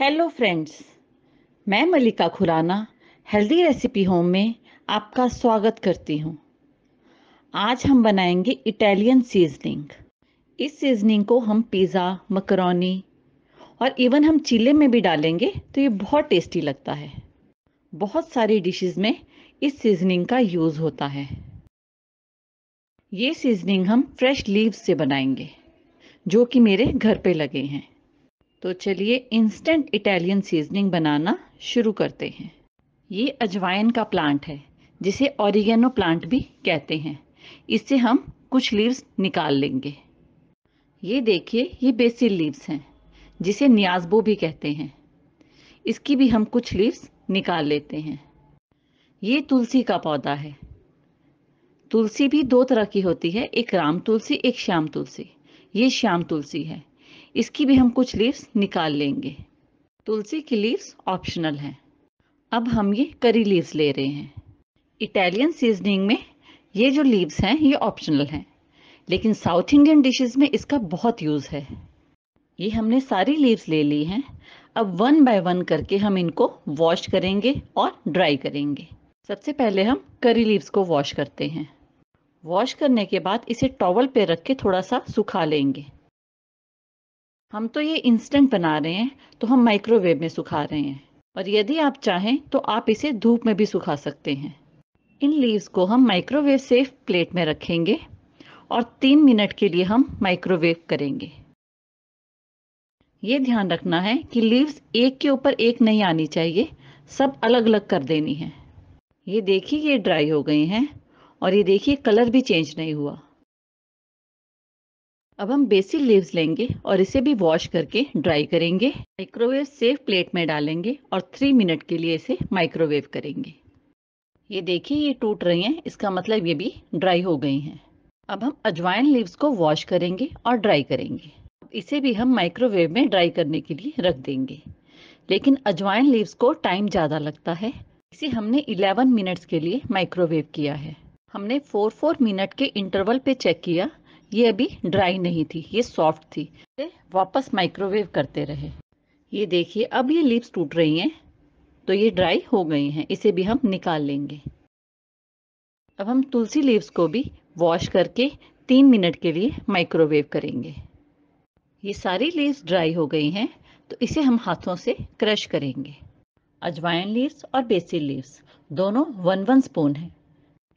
hello friends मैं Malika Khurana healthy recipe home में आपका स्वागत करती हूँ आज हम बनाएंगे इटालियन सीजनिंग इस सीजनिंग को हम पिज़्ज़ा मकरोनी और इवन हम चिल्ले में भी डालेंगे तो ये बहुत टेस्टी लगता है बहुत सारी डिशेस में इस सीजनिंग का यूज़ होता है ये सीजनिंग हम फ्रेश लीव्स से बनाएंगे जो कि मेरे घर पे लगे हैं तो चलिए इंस्टेंट इटालियन सीजनिंग बनाना शुरू करते हैं ये अजवाइन का प्लांट है जिसे ऑरिगेनो प्लांट भी कहते हैं इससे हम कुछ लीव्स निकाल लेंगे ये देखिए ये बेसिल लीव्स हैं जिसे नियाजबो भी कहते हैं इसकी भी हम कुछ लीव्स निकाल लेते हैं ये तुलसी का पौधा है तुलसी भी दो तरह की होती है एक राम तुलसी एक श्याम तुलसी ये श्याम तुलसी है इसकी भी हम कुछ लीव्स निकाल लेंगे तुलसी की लीव्स ऑप्शनल हैं अब हम ये करी लीव्स ले रहे हैं इटालियन सीजनिंग में ये जो लीव्स हैं ये ऑप्शनल हैं लेकिन साउथ इंडियन डिशेस में इसका बहुत यूज़ है ये हमने सारी लीव्स ले ली हैं अब वन बाय वन करके हम इनको वॉश करेंगे और ड्राई करेंगे सबसे पहले हम करी लीव्स को वॉश करते हैं वॉश करने के बाद इसे टॉवल पे रख के थोड़ा सा सुखा लेंगे हम तो ये इंस्टेंट बना रहे हैं तो हम माइक्रोवेव में सुखा रहे हैं और यदि आप चाहें तो आप इसे धूप में भी सुखा सकते हैं इन लीव्स को हम माइक्रोवेव सेफ प्लेट में रखेंगे और तीन मिनट के लिए हम माइक्रोवेव करेंगे ये ध्यान रखना है कि लीव्स एक के ऊपर एक नहीं आनी चाहिए सब अलग अलग कर देनी है ये देखिए ये ड्राई हो गई हैं और ये देखिए कलर भी चेंज नहीं हुआ अब हम बेसिल लीव्स लेंगे और इसे भी वॉश करके ड्राई करेंगे माइक्रोवेव सेफ प्लेट में डालेंगे और थ्री मिनट के लिए इसे माइक्रोवेव करेंगे ये देखिए ये टूट रही हैं इसका मतलब ये भी ड्राई हो गई हैं अब हम अजवाइन लीव्स को वॉश करेंगे और ड्राई करेंगे इसे भी हम माइक्रोवेव में ड्राई करने के लिए रख देंगे लेकिन अजवाइन लीव्स को टाइम ज़्यादा लगता है इसे हमने 11 मिनट्स के लिए माइक्रोवेव किया है हमने 4-4 मिनट के इंटरवल पे चेक किया ये अभी ड्राई नहीं थी ये सॉफ्ट थी वापस माइक्रोवेव करते रहे ये देखिए अब ये लिप्स टूट रही हैं तो ये ड्राई हो गई हैं इसे भी हम निकाल लेंगे अब हम तुलसी लीव्स को भी वॉश करके तीन मिनट के लिए माइक्रोवेव करेंगे ये सारी लीव्स ड्राई हो गई हैं तो इसे हम हाथों से क्रश करेंगे अजवाइन लीव्स और बेसिल लीव्स दोनों वन वन स्पून है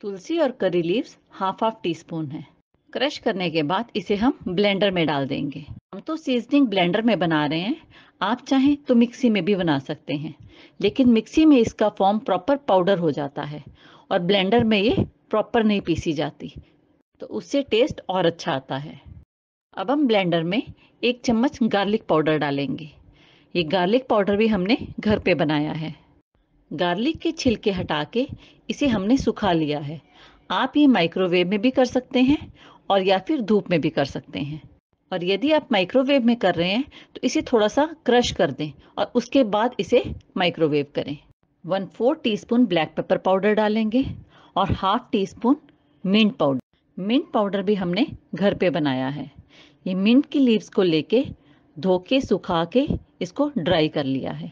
तुलसी और curry leaves half half teaspoon है क्रश करने के बाद इसे हम ब्लेंडर में डाल देंगे हम तो सीजनिंग ब्लेंडर में बना रहे हैं आप चाहें तो मिक्सी में भी बना सकते हैं लेकिन मिक्सी में इसका फॉर्म प्रॉपर पाउडर हो जाता है और ब्लेंडर में ये प्रॉपर नहीं पीसी जाती तो उससे टेस्ट और अच्छा आता है अब हम ब्लेंडर में एक चम्मच गार्लिक पाउडर डालेंगे ये गार्लिक पाउडर भी हमने घर पे बनाया है गार्लिक के छिलके हटा के इसे हमने सुखा लिया है आप ये माइक्रोवेव में भी कर सकते हैं और या फिर धूप में भी कर सकते हैं और यदि आप माइक्रोवेव में कर रहे हैं तो इसे थोड़ा सा क्रश कर दें और उसके बाद इसे माइक्रोवेव करें one four tea black pepper powder डालेंगे और half teaspoon mint powder mint powder भी हमने घर पे बनाया है ये मिंट की लीव्स को लेके धो के सुखा के इसको ड्राई कर लिया है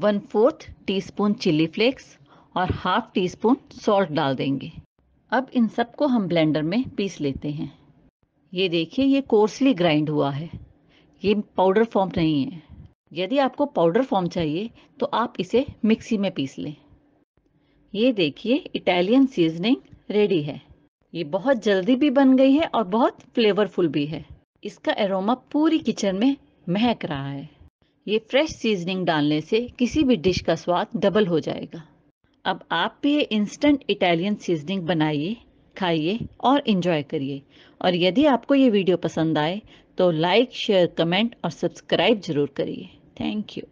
one fourth teaspoon chilli flakes और हाफ टी स्पून सॉल्ट डाल देंगे अब इन सब को हम ब्लेंडर में पीस लेते हैं ये देखिए ये कोर्सली ग्राइंड हुआ है ये पाउडर फॉर्म नहीं है यदि आपको पाउडर फॉर्म चाहिए तो आप इसे मिक्सी में पीस लें ये देखिए इटालियन सीजनिंग रेडी है ये बहुत जल्दी भी बन गई है और बहुत फ्लेवरफुल भी है इसका एरोमा पूरी किचन में महक रहा है ये फ्रेश सीजनिंग डालने से किसी भी डिश का स्वाद डबल हो जाएगा अब आप भी इंस्टेंट इटालियन सीजनिंग बनाइए खाइए और इन्जॉय करिए और यदि आपको ये वीडियो पसंद आए तो लाइक शेयर कमेंट और सब्सक्राइब ज़रूर करिए थैंक यू